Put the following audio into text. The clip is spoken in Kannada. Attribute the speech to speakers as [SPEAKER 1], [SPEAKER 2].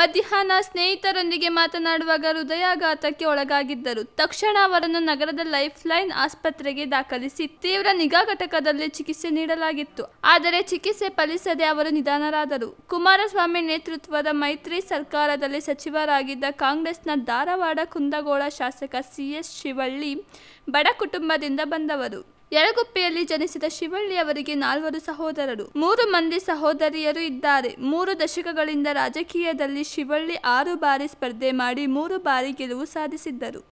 [SPEAKER 1] ಮಧ್ಯಾಹ್ನ ಸ್ನೇಹಿತರೊಂದಿಗೆ ಮಾತನಾಡುವಾಗ ಹೃದಯಾಘಾತಕ್ಕೆ ಒಳಗಾಗಿದ್ದರು ತಕ್ಷಣ ಅವರನ್ನು ನಗರದ ಲೈಫ್ ಲೈನ್ ಆಸ್ಪತ್ರೆಗೆ ದಾಖಲಿಸಿ ತೀವ್ರ ನಿಗಾ ಘಟಕದಲ್ಲಿ ಚಿಕಿತ್ಸೆ ನೀಡಲಾಗಿತ್ತು ಆದರೆ ಚಿಕಿತ್ಸೆ ಫಲಿಸದೆ ಅವರು ನಿಧನರಾದರು ಕುಮಾರಸ್ವಾಮಿ ನೇತೃತ್ವದ ಮೈತ್ರಿ ಸರ್ಕಾರದಲ್ಲಿ ಸಚಿವರಾಗಿದ್ದ ಕಾಂಗ್ರೆಸ್ನ ಧಾರವಾಡ ಕುಂದಗೋಳ ಶಾಸಕ ಸಿ ಎಸ್ ಶಿವಳ್ಳಿ ಬಡ ಕುಟುಂಬದಿಂದ ಬಂದವರು ಯಳಗುಪ್ಪೆಯಲ್ಲಿ ಜನಿಸಿದ ಶಿವಳ್ಳಿ ಅವರಿಗೆ ನಾಲ್ವರು ಸಹೋದರರು ಮೂರು ಮಂದಿ ಸಹೋದರಿಯರು ಇದ್ದಾರೆ ಮೂರು ದಶಕಗಳಿಂದ ರಾಜಕೀಯದಲ್ಲಿ ಶಿವಳ್ಳಿ ಆರು ಬಾರಿ ಸ್ಪರ್ಧೆ ಮಾಡಿ ಮೂರು ಬಾರಿ ಗೆಲುವು ಸಾಧಿಸಿದ್ದರು